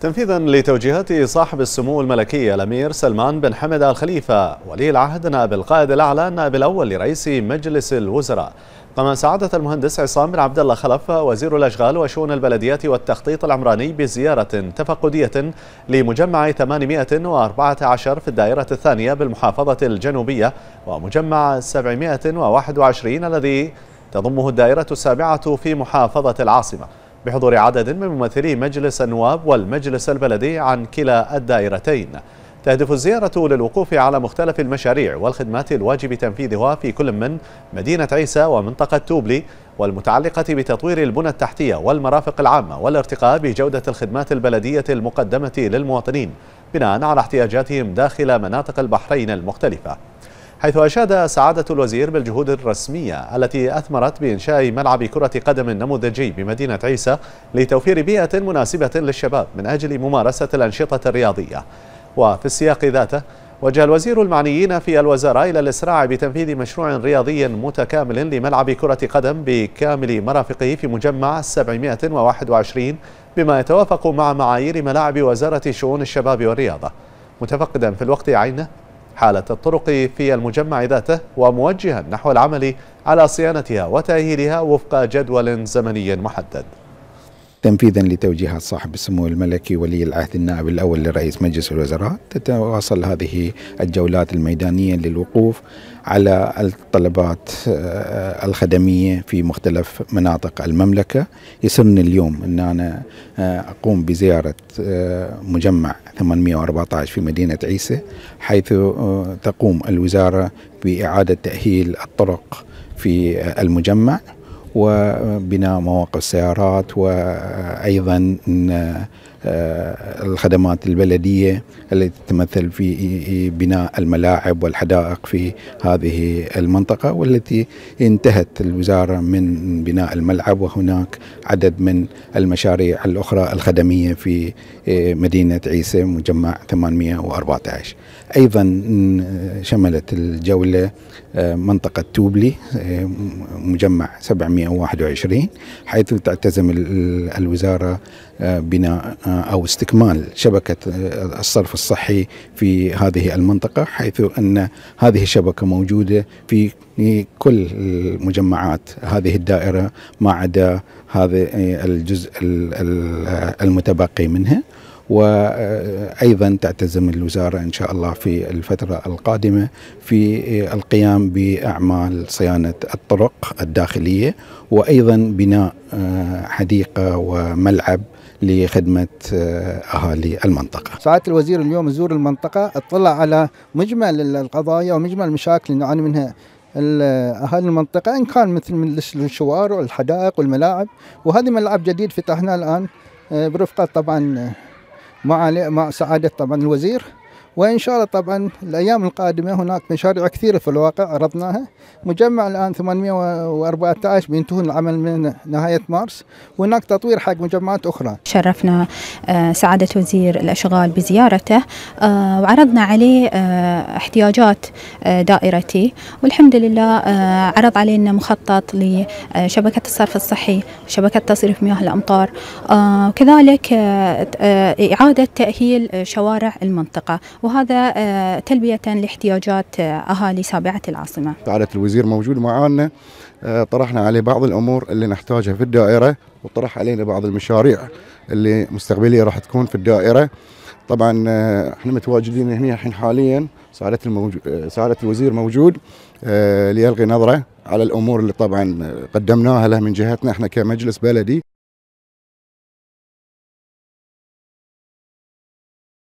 تنفيذا لتوجيهات صاحب السمو الملكي الامير سلمان بن حمد ال خليفه ولي العهد نائب القائد الاعلى نائب الاول لرئيس مجلس الوزراء قام سعادة المهندس عصام بن عبد الله خلف وزير الأشغال وشؤون البلديات والتخطيط العمراني بزيارة تفقدية لمجمع 814 في الدائرة الثانية بالمحافظة الجنوبية ومجمع 721 الذي تضمه الدائرة السابعة في محافظة العاصمة بحضور عدد من ممثلي مجلس النواب والمجلس البلدي عن كلا الدائرتين تهدف الزيارة للوقوف على مختلف المشاريع والخدمات الواجب تنفيذها في كل من مدينة عيسى ومنطقة توبلي والمتعلقة بتطوير البنى التحتية والمرافق العامة والارتقاء بجودة الخدمات البلدية المقدمة للمواطنين بناء على احتياجاتهم داخل مناطق البحرين المختلفة حيث أشاد سعادة الوزير بالجهود الرسمية التي أثمرت بإنشاء ملعب كرة قدم نموذجي بمدينة عيسى لتوفير بيئة مناسبة للشباب من أجل ممارسة الأنشطة الرياضية وفي السياق ذاته وجه الوزير المعنيين في الوزارة إلى الإسراع بتنفيذ مشروع رياضي متكامل لملعب كرة قدم بكامل مرافقه في مجمع 721 بما يتوافق مع معايير ملاعب وزارة شؤون الشباب والرياضة متفقدا في الوقت عينه حالة الطرق في المجمع ذاته وموجها نحو العمل على صيانتها وتأهيلها وفق جدول زمني محدد تنفيذا لتوجيهات صاحب السمو الملكي ولي العهد النائب الاول لرئيس مجلس الوزراء تتواصل هذه الجولات الميدانيه للوقوف على الطلبات آه، الخدميه في مختلف مناطق المملكه يسرني اليوم ان انا آه، اقوم بزياره آه، مجمع 814 في مدينه عيسى حيث تقوم الوزاره باعاده تاهيل الطرق في المجمع وبناء مواقع السيارات وايضا آه، الخدمات البلديه التي تتمثل في بناء الملاعب والحدائق في هذه المنطقه والتي انتهت الوزاره من بناء الملعب وهناك عدد من المشاريع الاخرى الخدميه في آه، مدينه عيسى مجمع 814 ايضا شملت الجوله آه، منطقه توبلي مجمع 700 2021 حيث تعتزم الوزارة آه، بناء آه، أو استكمال شبكة آه، الصرف الصحي في هذه المنطقة حيث أن هذه الشبكة موجودة في كل مجمعات هذه الدائرة ما عدا هذا الجزء المتبقي منها وأيضا تعتزم الوزارة إن شاء الله في الفترة القادمة في القيام بأعمال صيانة الطرق الداخلية وأيضا بناء آه، حديقة وملعب لخدمة آه، أهالي المنطقة سعادة الوزير اليوم زور المنطقة اطلع على مجمل القضايا ومجمل المشاكل اللي نعاني منها اهالي المنطقه ان كان مثل من الشوارع والحدائق والملاعب وهذه ملعب جديد فتحناه الان آه، برفقه طبعا مع مع سعاده طبعا الوزير وإن شاء الله طبعا الأيام القادمة هناك مشاريع كثيرة في الواقع عرضناها مجمع الآن 814 بينتهون العمل من نهاية مارس وهناك تطوير حق مجمعات أخرى شرفنا آه، سعادة وزير الأشغال بزيارته آه، وعرضنا عليه آه، احتياجات دائرتي والحمد لله عرض علينا مخطط لشبكة الصرف الصحي شبكة تصريف مياه الأمطار وكذلك إعادة تأهيل شوارع المنطقة وهذا آه، تلبية لاحتياجات آه، أهالي سابعة العاصمة سعادة الوزير موجود معنا آه، طرحنا عليه بعض الأمور اللي نحتاجها في الدائرة وطرح علينا بعض المشاريع اللي مستقبلية راح تكون في الدائرة طبعا احنا متواجدين هنا الحين حاليا سعادة الموجود سعادة الوزير موجود ليلقي نظرة على الامور اللي طبعا قدمناها له من جهتنا احنا كمجلس بلدي